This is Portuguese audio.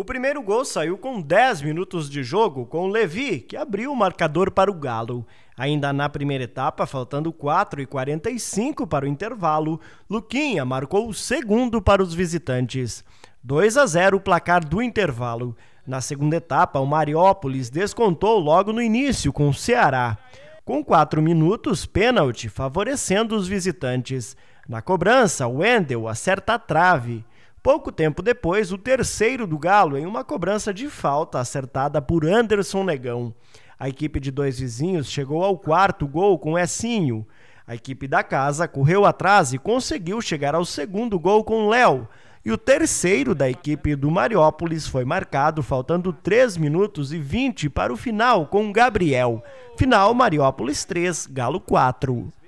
O primeiro gol saiu com 10 minutos de jogo, com Levi, que abriu o marcador para o Galo. Ainda na primeira etapa, faltando 4 e 45 para o intervalo, Luquinha marcou o segundo para os visitantes. 2 a 0 o placar do intervalo. Na segunda etapa, o Mariópolis descontou logo no início com o Ceará. Com 4 minutos, pênalti favorecendo os visitantes. Na cobrança, Wendel acerta a trave. Pouco tempo depois, o terceiro do Galo em uma cobrança de falta acertada por Anderson Negão. A equipe de dois vizinhos chegou ao quarto gol com Essinho. A equipe da casa correu atrás e conseguiu chegar ao segundo gol com Léo. E o terceiro da equipe do Mariópolis foi marcado faltando 3 minutos e 20 para o final com Gabriel. Final Mariópolis 3, Galo 4.